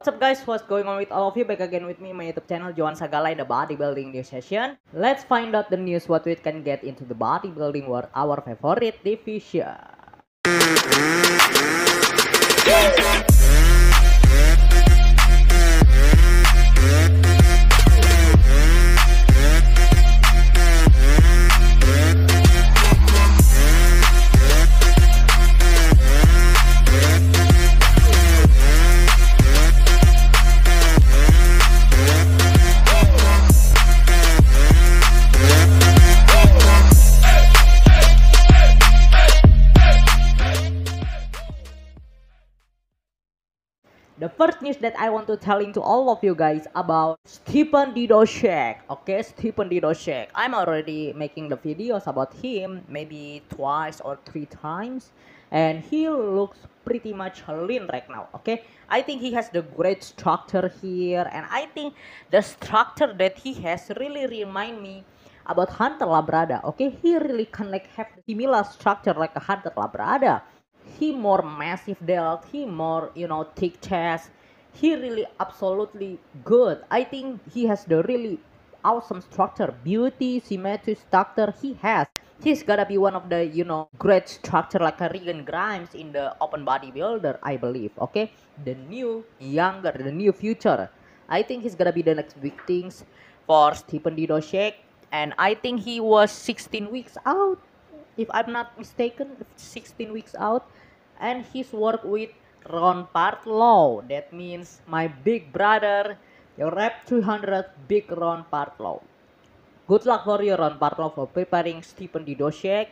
What's up guys, what's going on with all of you? Back again with me, my YouTube channel Johan Sagala in the bodybuilding news session. Let's find out the news what we can get into the bodybuilding world, our favorite division. the first news that I want to tell to all of you guys about Stephen Didoshek. Okay, Stephen Didoshek. I'm already making the videos about him, maybe twice or three times, and he looks pretty much lean right now. Okay, I think he has the great structure here, and I think the structure that he has really remind me about Hunter Labrada. Okay, he really can like have similar structure like a Hunter Labrada he more massive delt, he more you know thick chest. He really absolutely good. I think he has the really awesome structure, beauty, symmetry structure he has. He's gonna be one of the you know great structure like a Regan Grimes in the open bodybuilder, I believe. Okay, the new younger, the new future. I think he's gonna be the next big things for Stephen Didoshek, and I think he was 16 weeks out, if I'm not mistaken, 16 weeks out and his work with Ron Partlow. That means my big brother, your rep 200 big Ron Partlow. Good luck for you Ron Partlow for preparing Stephen Didoshek.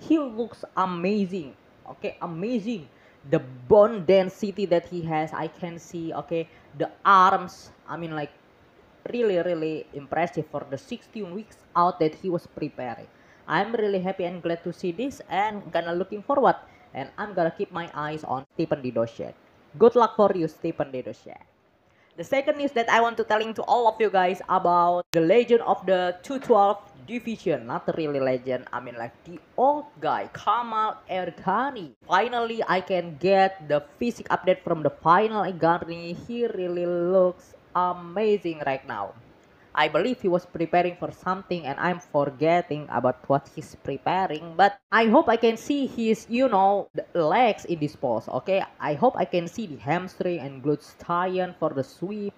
He looks amazing. Okay, amazing. The bone density that he has, I can see. Okay, the arms, I mean like really really impressive for the 16 weeks out that he was preparing. I'm really happy and glad to see this and kinda looking forward and I'm gonna keep my eyes on Stephen Didoshek. Good luck for you, Stephen Didoshek. The second news that I want to telling to all of you guys about the legend of the 212 division, not really legend, I mean like the old guy, Kamal Ergani. Finally, I can get the physic update from the final Ergani. He really looks amazing right now. I believe he was preparing for something and I'm forgetting about what he's preparing. But I hope I can see his, you know, legs in this pose, okay? I hope I can see the hamstring and glutes tighten for the sweep.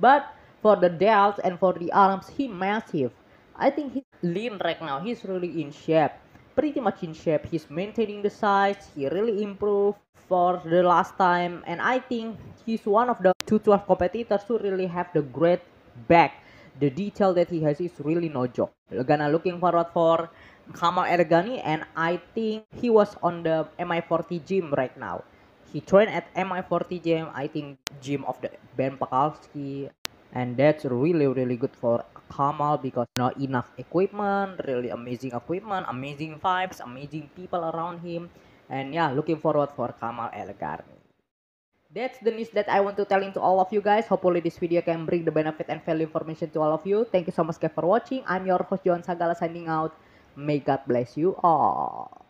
But for the delts and for the arms, he massive. I think he's lean right now. He's really in shape. Pretty much in shape. He's maintaining the size. He really improved for the last time. And I think he's one of the 212 competitors who really have the great back the detail that he has is really no joke. Gana looking forward for Kamal Ergani and I think he was on the MI40 gym right now. He trained at MI40 gym, I think gym of the Ben Pakalski and that's really really good for Kamal because you know, enough equipment, really amazing equipment, amazing vibes, amazing people around him and yeah looking forward for Kamal Ergani. That's the news that I want to tell into all of you guys. Hopefully this video can bring the benefit and value information to all of you. Thank you so much for watching. I'm your host John Sagala signing out. May God bless you all.